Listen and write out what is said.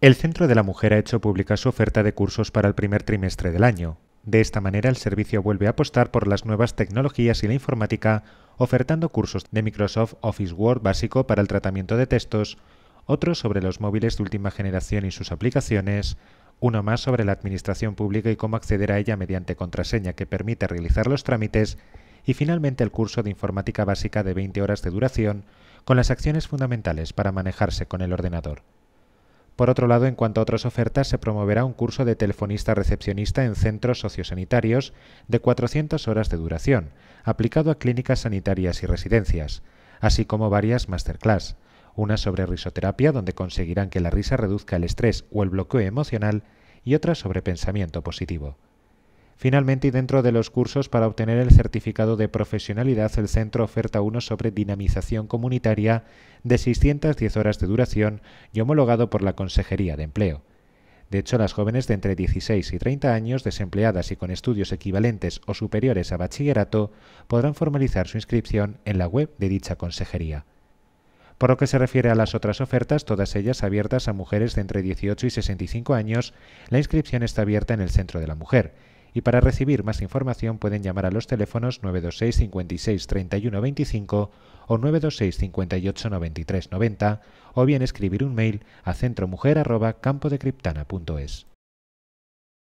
El Centro de la Mujer ha hecho pública su oferta de cursos para el primer trimestre del año. De esta manera, el servicio vuelve a apostar por las nuevas tecnologías y la informática, ofertando cursos de Microsoft Office Word básico para el tratamiento de textos, otros sobre los móviles de última generación y sus aplicaciones, uno más sobre la administración pública y cómo acceder a ella mediante contraseña que permite realizar los trámites, y finalmente el curso de informática básica de 20 horas de duración, con las acciones fundamentales para manejarse con el ordenador. Por otro lado, en cuanto a otras ofertas, se promoverá un curso de telefonista recepcionista en centros sociosanitarios de 400 horas de duración, aplicado a clínicas sanitarias y residencias, así como varias masterclass, una sobre risoterapia donde conseguirán que la risa reduzca el estrés o el bloqueo emocional y otra sobre pensamiento positivo. Finalmente, y dentro de los cursos para obtener el certificado de profesionalidad, el centro oferta uno sobre dinamización comunitaria de 610 horas de duración y homologado por la Consejería de Empleo. De hecho, las jóvenes de entre 16 y 30 años, desempleadas y con estudios equivalentes o superiores a bachillerato, podrán formalizar su inscripción en la web de dicha consejería. Por lo que se refiere a las otras ofertas, todas ellas abiertas a mujeres de entre 18 y 65 años, la inscripción está abierta en el Centro de la Mujer y para recibir más información pueden llamar a los teléfonos 926 56 31 25 o 926 58 93 90 o bien escribir un mail a centromujer@campodecriptana.es.